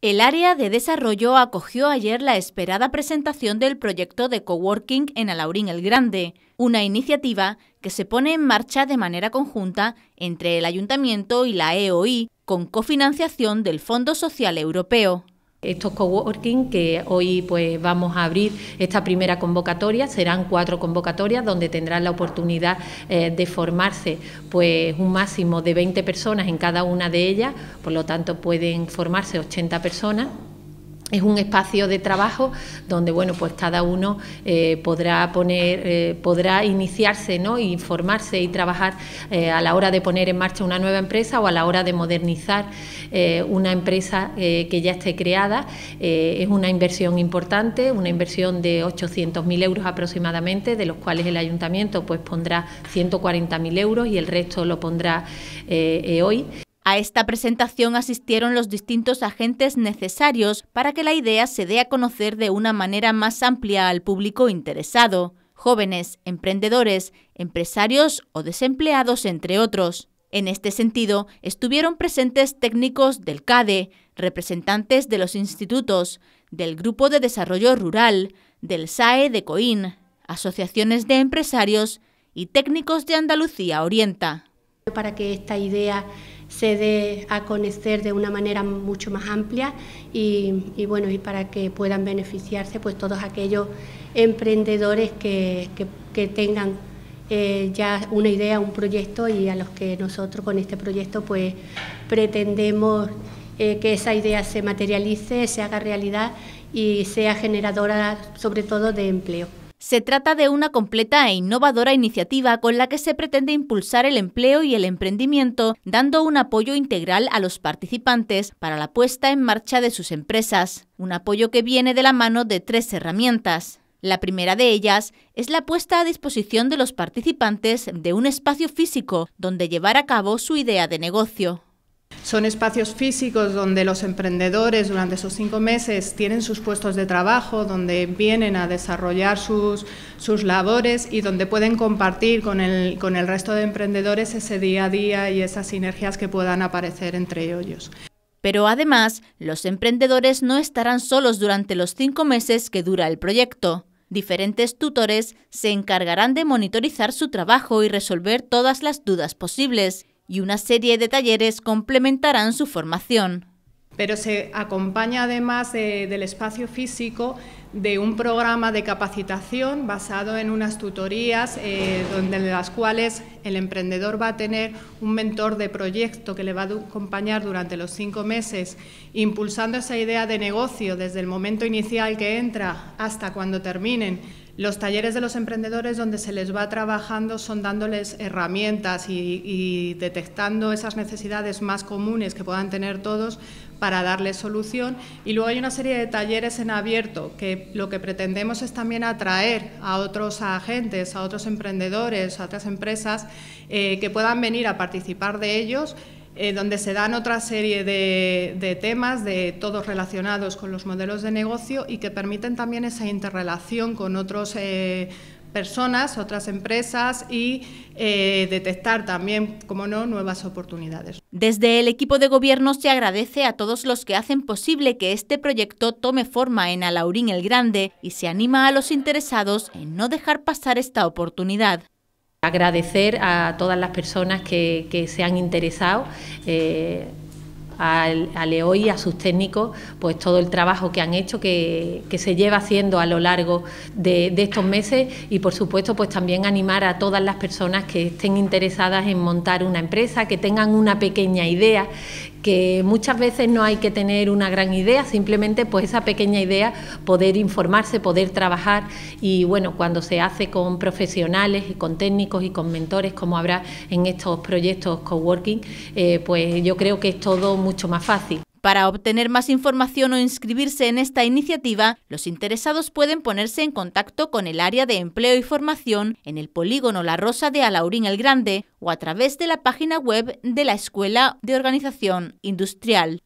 El área de desarrollo acogió ayer la esperada presentación del proyecto de coworking en Alaurín el Grande, una iniciativa que se pone en marcha de manera conjunta entre el Ayuntamiento y la EOI, con cofinanciación del Fondo Social Europeo. Estos coworking que hoy pues vamos a abrir esta primera convocatoria serán cuatro convocatorias donde tendrán la oportunidad eh, de formarse pues un máximo de 20 personas en cada una de ellas, por lo tanto pueden formarse 80 personas es un espacio de trabajo donde, bueno, pues cada uno eh, podrá poner, eh, podrá iniciarse, ¿no? Informarse y trabajar eh, a la hora de poner en marcha una nueva empresa o a la hora de modernizar una empresa que ya esté creada. es una inversión importante, una inversión de 800.000 euros aproximadamente, de los cuales el ayuntamiento pues pondrá 140.000 euros y el resto lo pondrá hoy. A esta presentación asistieron los distintos agentes necesarios para que la idea se dé a conocer de una manera más amplia al público interesado, jóvenes, emprendedores, empresarios o desempleados, entre otros. En este sentido, estuvieron presentes técnicos del CADE, representantes de los institutos, del Grupo de Desarrollo Rural, del SAE de Coín, asociaciones de empresarios y técnicos de Andalucía Orienta. Para que esta idea se dé a conocer de una manera mucho más amplia y, bueno, y para que puedan beneficiarse pues todos aquellos emprendedores que, tengan eh, ya una idea, un proyecto y a los que nosotros con este proyecto pues pretendemos eh, que esa idea se materialice, se haga realidad y sea generadora sobre todo de empleo. Se trata de una completa e innovadora iniciativa con la que se pretende impulsar el empleo y el emprendimiento, dando un apoyo integral a los participantes para la puesta en marcha de sus empresas, un apoyo que viene de la mano de tres herramientas. La primera de ellas es la puesta a disposición de los participantes de un espacio físico donde llevar a cabo su idea de negocio. Son espacios físicos donde los emprendedores durante esos cinco meses tienen sus puestos de trabajo, donde vienen a desarrollar sus, labores y donde pueden compartir con el, con el resto de emprendedores ese día a día y esas sinergias que puedan aparecer entre ellos. Pero además, los emprendedores no estarán solos durante los cinco meses que dura el proyecto. Diferentes tutores se encargarán de monitorizar su trabajo y resolver todas las dudas posibles, y una serie de talleres complementarán su formación. Pero se acompaña además del espacio físico de un programa de capacitación basado en unas tutorías eh, donde las cuales el emprendedor va a tener un mentor de proyecto que le va a acompañar durante los cinco meses, impulsando esa idea de negocio desde el momento inicial que entra hasta cuando terminen los talleres de los emprendedores donde se les va trabajando son dándoles herramientas y, detectando esas necesidades más comunes que puedan tener todos para darles solución. Y luego hay una serie de talleres en abierto que lo que pretendemos es también atraer a otros agentes, a otros emprendedores, a otras empresas eh, que puedan venir a participar de ellos eh, donde se dan otra serie de, temas, de todos relacionados con los modelos de negocio y que permiten también esa interrelación con otras eh, personas, otras empresas y eh, detectar también, como no, nuevas oportunidades. Desde el equipo de gobierno se agradece a todos los que hacen posible que este proyecto tome forma en Alaurín el Grande y se anima a los interesados en no dejar pasar esta oportunidad. Agradecer a todas las personas que, se han interesado, eh, a, a Leo y a sus técnicos, pues todo el trabajo que han hecho, que, se lleva haciendo a lo largo de, de, estos meses y por supuesto pues también animar a todas las personas que estén interesadas en montar una empresa, que tengan una pequeña idea, que muchas veces no hay que tener una gran idea, simplemente pues esa pequeña idea, poder informarse, poder trabajar y bueno, cuando se hace con profesionales y con técnicos y con mentores, como habrá en estos proyectos coworking, eh, pues yo creo que es todo mucho más fácil. Para obtener más información o inscribirse en esta iniciativa, los interesados pueden ponerse en contacto con el área de empleo y formación en el polígono La Rosa de Alaurín el Grande o a través de la página web de la Escuela de Organización Industrial.